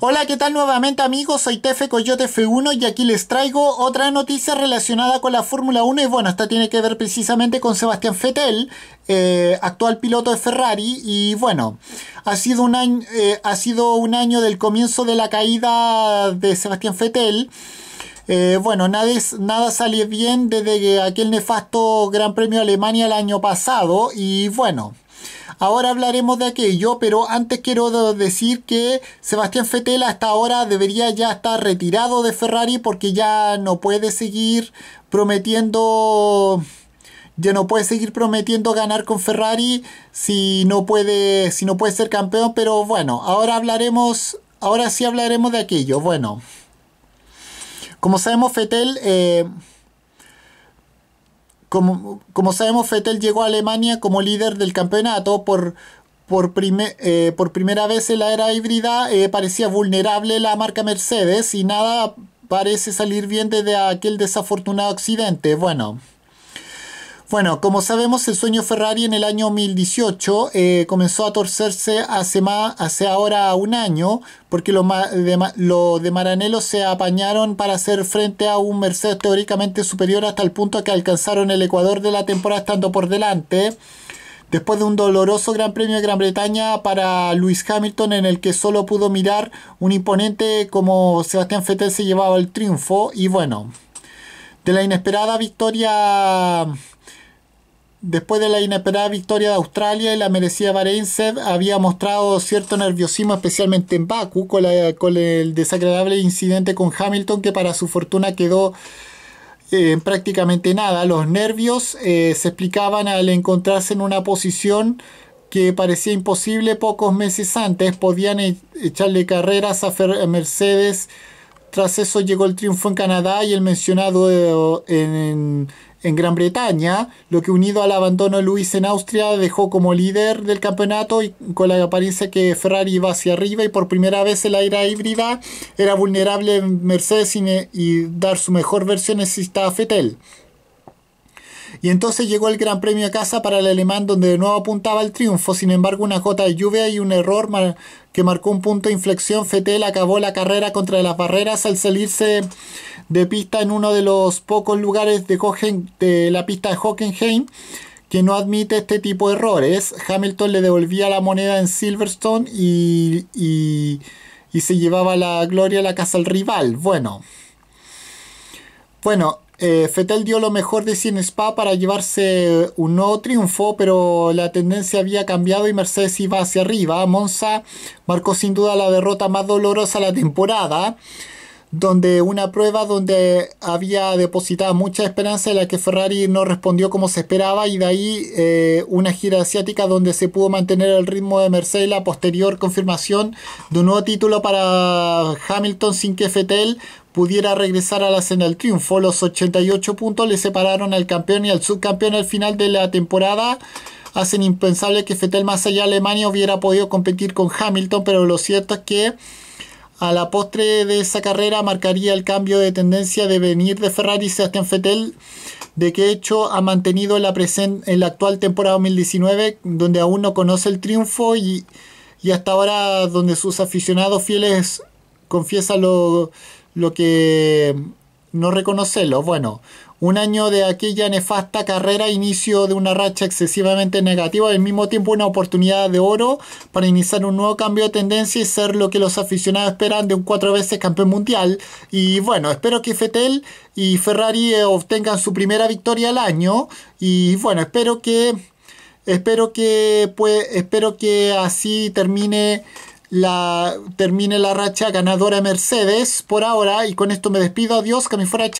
Hola, ¿qué tal nuevamente amigos? Soy Tefe Coyote F1 y aquí les traigo otra noticia relacionada con la Fórmula 1 y bueno, esta tiene que ver precisamente con Sebastián Fettel, eh, actual piloto de Ferrari y bueno, ha sido, un año, eh, ha sido un año del comienzo de la caída de Sebastián Fettel. Eh, bueno, nada, nada salió bien desde aquel nefasto Gran Premio de Alemania el año pasado y bueno, Ahora hablaremos de aquello, pero antes quiero decir que Sebastián Fetel hasta ahora debería ya estar retirado de Ferrari porque ya no puede seguir prometiendo ya no puede seguir prometiendo ganar con Ferrari si no puede si no puede ser campeón, pero bueno, ahora hablaremos, ahora sí hablaremos de aquello. Bueno, como sabemos Fetel... Eh, como, sabemos, Fettel llegó a Alemania como líder del campeonato por, por, eh, por primera vez en la era híbrida eh, parecía vulnerable la marca Mercedes y nada parece salir bien desde aquel desafortunado accidente. Bueno, bueno, como sabemos, el sueño Ferrari en el año 2018 eh, comenzó a torcerse hace, más, hace ahora un año, porque los de, lo de Maranello se apañaron para hacer frente a un Mercedes teóricamente superior hasta el punto que alcanzaron el Ecuador de la temporada estando por delante. Después de un doloroso Gran Premio de Gran Bretaña para Lewis Hamilton, en el que solo pudo mirar un imponente como Sebastián Fetel se llevaba el triunfo, y bueno, de la inesperada victoria Después de la inesperada victoria de Australia y la merecida Bahrein, había mostrado cierto nerviosismo, especialmente en Baku, con, el desagradable incidente con Hamilton, que para su fortuna quedó eh, en prácticamente nada. Los nervios eh, se explicaban al encontrarse en una posición que parecía imposible pocos meses antes. Podían e, echarle carreras a, Mercedes. Tras eso llegó el triunfo en Canadá y el mencionado eh, en en Gran Bretaña, lo que unido al abandono de Luis en Austria dejó como líder del campeonato y con la apariencia que Ferrari iba hacia arriba y por primera vez en la era híbrida era vulnerable Mercedes y, y dar su mejor versión necesitaba Fettel. Y entonces llegó el Gran Premio a casa para el alemán donde de nuevo apuntaba el triunfo, sin embargo una gota de lluvia y un error que marcó un punto de inflexión, Fetel acabó la carrera contra las barreras al salirse de pista en uno de los pocos lugares de, la pista de Hockenheim que no admite este tipo de errores. Hamilton le devolvía la moneda en Silverstone y, y, se llevaba la gloria a la casa al rival. Bueno, bueno, eh, Fetel dio lo mejor de sí Spa para llevarse un nuevo triunfo, pero la tendencia había cambiado y Mercedes iba hacia arriba. Monza marcó sin duda la derrota más dolorosa de la temporada donde una prueba donde había depositado mucha esperanza en la que Ferrari no respondió como se esperaba y de ahí eh, una gira asiática donde se pudo mantener el ritmo de Mercedes la posterior confirmación de un nuevo título para Hamilton sin que Fettel pudiera regresar a la cena del triunfo. Los 88 puntos le separaron al campeón y al subcampeón al final de la temporada hacen impensable que Fettel más allá de Alemania hubiera podido competir con Hamilton, pero lo cierto es que a la postre de esa carrera marcaría el cambio de tendencia de venir de Ferrari Sebastián Fettel, de que hecho ha mantenido la, en la actual temporada 2019, donde aún no conoce el triunfo y, hasta ahora donde sus aficionados fieles confiesan lo, que no reconocerlo. Bueno, un año de aquella nefasta carrera, inicio de una racha excesivamente negativa, al mismo tiempo una oportunidad de oro para iniciar un nuevo cambio de tendencia y ser lo que los aficionados esperan de un cuatro veces campeón mundial. Y bueno, espero que Fetel y Ferrari eh, obtengan su primera victoria al año y bueno, espero que espero que pues, espero que así termine la termine la racha ganadora Mercedes por ahora y con esto me despido, adiós, que me fuera